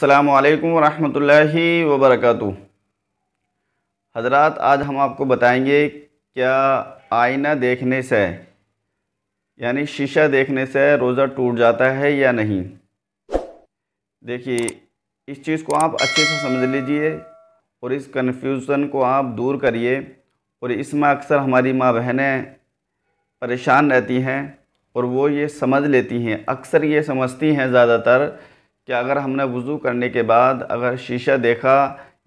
असलकम वरहमतुल्लाहि वबरकू हजरात आज हम आपको बताएंगे क्या आईना देखने से यानी शीशा देखने से रोज़ा टूट जाता है या नहीं देखिए इस चीज़ को आप अच्छे से समझ लीजिए और इस कन्फ्यूज़न को आप दूर करिए और इसमें अक्सर हमारी माँ बहनें परेशान रहती हैं और वो ये समझ लेती हैं अक्सर ये समझती हैं ज़्यादातर कि अगर हमने वज़ू करने के बाद अगर शीशा देखा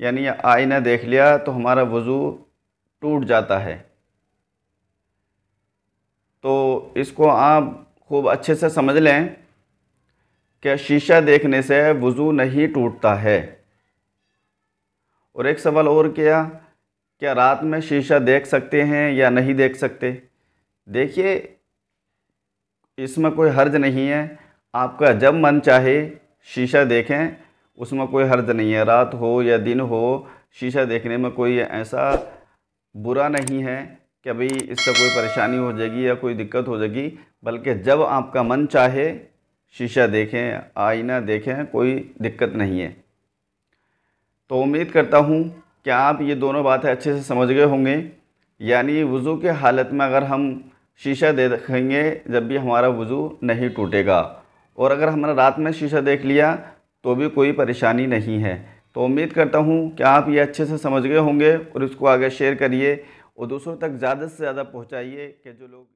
यानी आईना देख लिया तो हमारा वज़ू टूट जाता है तो इसको आप खूब अच्छे से समझ लें कि शीशा देखने से वज़ू नहीं टूटता है और एक सवाल और किया क्या रात में शीशा देख सकते हैं या नहीं देख सकते देखिए इसमें कोई हर्ज नहीं है आपका जब मन चाहे शीशा देखें उसमें कोई हर्ज नहीं है रात हो या दिन हो शीशा देखने में कोई ऐसा बुरा नहीं है कि भाई इससे कोई परेशानी हो जाएगी या कोई दिक्कत हो जाएगी बल्कि जब आपका मन चाहे शीशा देखें आईना देखें कोई दिक्कत नहीं है तो उम्मीद करता हूँ कि आप ये दोनों बातें अच्छे से समझ गए होंगे यानी वज़ू के हालत में अगर हम शीशा देखेंगे जब भी हमारा वज़ू नहीं टूटेगा और अगर हमने रात में शीशा देख लिया तो भी कोई परेशानी नहीं है तो उम्मीद करता हूँ कि आप ये अच्छे से समझ गए होंगे और इसको आगे शेयर करिए और दूसरों तक ज़्यादा से ज़्यादा पहुँचाइए कि जो लोग